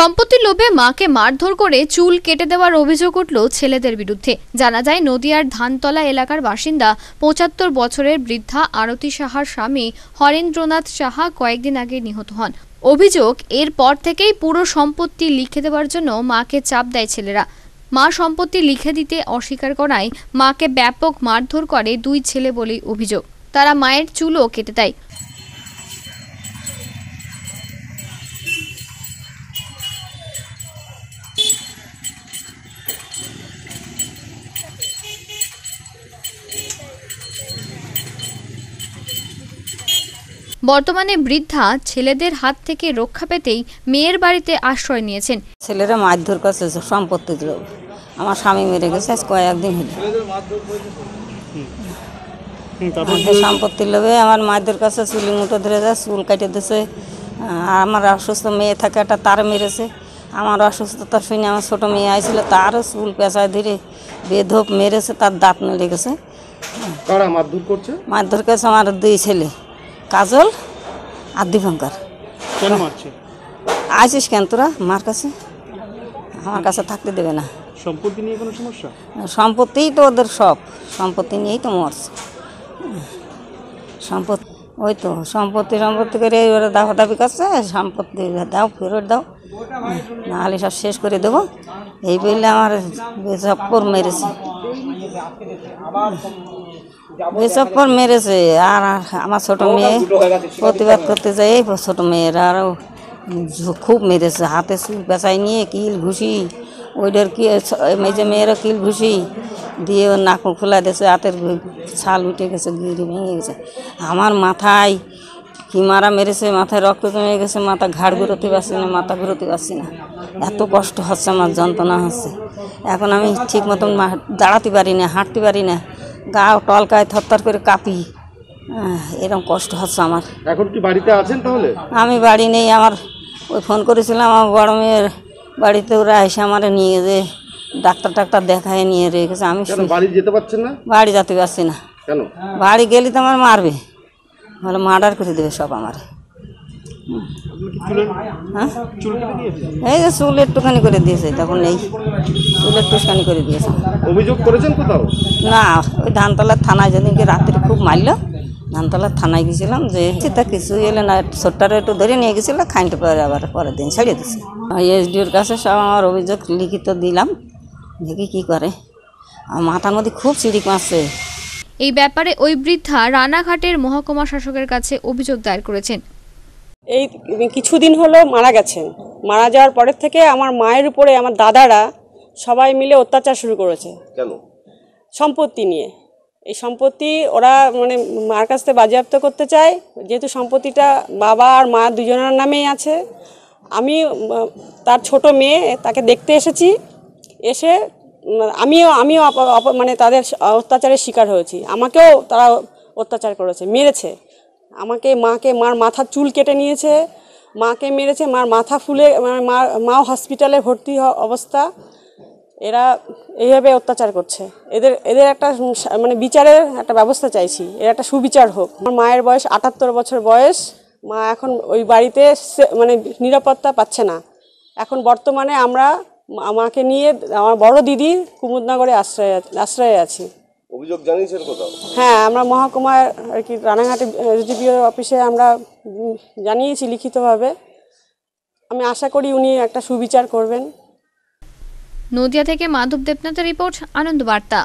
সম্পত্তির লোভে মাকে মারধর করে চুল কেটে দেওয়ার অভিযোগ উঠল ছেলেদের বিরুদ্ধে জানা যায় নদিয়ার ধানতলা এলাকার বাসিন্দা পঁচাত্তর বছরের বৃদ্ধা আরতি সাহার স্বামী হরেন্দ্রনাথ সাহা কয়েকদিন আগে নিহত হন অভিযোগ এরপর থেকেই পুরো সম্পত্তি লিখে দেওয়ার জন্য মাকে চাপ দেয় ছেলেরা মা সম্পত্তি লিখে দিতে অস্বীকার করায় মাকে ব্যাপক মারধর করে দুই ছেলে বলেই অভিযোগ তারা মায়ের চুলও কেটে দেয় বর্তমানে বৃদ্ধা ছেলেদের হাত থেকে রক্ষা পেতেই মেয়ের বাড়িতে আশ্রয় নিয়েছেন ছেলেরা মারধর করছে সম্পত্তি আমার স্বামী মেরে গেছে কয়েকদিন হল সম্পত্তির লোভে আমার মায়ের কাছে চুলি মুটো ধরে যায় চুল কাটে দিয়েছে আমার অসুস্থ মেয়ে থাকে একটা তার মেরেছে আমার অসুস্থতা শুনে আমার ছোটো মেয়ে আইছিল তারও চুল পেঁচায় ধরে বেধপ মেরেছে তার দাঁত মেরে গেছে মারধর করছে আমার দুই ছেলে কাজল আর দীপঙ্কর আসিস কেন তোরা আমার কাছে আমার কাছে থাকতে দেবে না সম্পত্তি নিয়ে কোনো সমস্যা সম্পত্তিই তো ওদের সব সম্পত্তি নিয়েই তো মরছে সম্পত্তি ওই তো সম্পত্তি সম্পত্তি করে ওরা দাফা দাবি করছে সম্পত্তি দাও ফেরত দাও নাহলে সব শেষ করে দেবো এই বললে আমার সব মেরেছে এসব পর মেরেছে আর আমার ছোট মেয়ে প্রতিবাদ করতে যায় এই ছোট মেয়ের আরও খুব মেরেছে হাতে বেচাই নিয়ে কিল ঘুষি ওইটার কি মেজে মেয়েরও কিল ঘুষি দিয়ে ওর নাক খোলা দিয়েছে হাতের ছাল উঠে গেছে গিরি ভেঙে গেছে আমার মাথায় কি মারা মেরেছে মাথায় রক্ত জমে গেছে মাথা ঘাড় ঘুরোতে পারছি না মাথা ঘুরোতে পারছি না এত কষ্ট হচ্ছে আমার যন্ত্রণা হচ্ছে এখন আমি ঠিক মতন দাঁড়াতে পারি না হাঁটতে পারি না গা টলকায় থরথর করে কাঁপি এরকম কষ্ট হচ্ছে আমার এখন কি বাড়িতে আছেন তাহলে আমি বাড়ি নেই আমার ওই ফোন করেছিলাম আমার বড় মেয়ের বাড়িতে ওরা এসে আমার নিয়ে যে ডাক্তার টাক্তার দেখায় নিয়ে রেখেছে আমি বাড়ি যেতে পারছি না বাড়ি যেতে পারছি না কেন বাড়ি গেলে তো আমার মারবে বলে মার্ডার করে দেবে সব আমার এই যে চুল একটুখানি করে দিয়েছে তখন নেই চুল একটুখানি করে দিয়েছে অভিযোগ করেছেন না ওই ধানতলার থানায় যেদিনকে রাত্রে খুব মারলো ধানতলার থানায় গেছিলাম যে তা কিছু এলে না ছোট্টারে একটু ধরে নিয়ে গেছিলো খাইনটা পরে আবার পরের দিন ছেড়ে দিছি এসডিওর কাছে সব আমার অভিযোগ লিখিত দিলাম দেখি কি করে মাথার মধ্যে খুব চিড়ি মাসছে এই ব্যাপারে ওই বৃদ্ধা রানাঘাটের মহকুমা শাসকের কাছে অভিযোগ দায়ের করেছেন এই কিছুদিন হলো মারা গেছেন মারা যাওয়ার পরের থেকে আমার মায়ের উপরে আমার দাদারা সবাই মিলে অত্যাচার শুরু করেছে কেন সম্পত্তি নিয়ে এই সম্পত্তি ওরা মানে মার কাছ থেকে বাজেয়াপ্ত করতে চায় যেহেতু সম্পত্তিটা বাবা আর মা দুজনের নামেই আছে আমি তার ছোট মেয়ে তাকে দেখতে এসেছি এসে আমিও আমিও মানে তাদের অত্যাচারের শিকার হয়েছি আমাকেও তারা অত্যাচার করেছে মেরেছে আমাকে মাকে মার মাথার চুল কেটে নিয়েছে মাকে মেরেছে মার মাথা ফুলে মানে মা মাও হসপিটালে ভর্তি অবস্থা এরা এইভাবে অত্যাচার করছে এদের এদের একটা মানে বিচারের একটা ব্যবস্থা চাইছি এর একটা সুবিচার হোক আমার মায়ের বয়স আটাত্তর বছর বয়স মা এখন ওই বাড়িতে মানে নিরাপত্তা পাচ্ছে না এখন বর্তমানে আমরা আমাকে নিয়ে আমার বড় দিদি কুমুদনগরে আশ্রয় আশ্রয়ে আছি অভিযোগ জানিয়েছেন কোথাও হ্যাঁ আমরা মহাকুমার আর কি রানাঘাটে এসডিপিও অফিসে আমরা জানিয়েছি লিখিতভাবে আমি আশা করি উনি একটা সুবিচার করবেন নদিয়া থেকে মাধব দেবনাথের রিপোর্ট আনন্দ বার্তা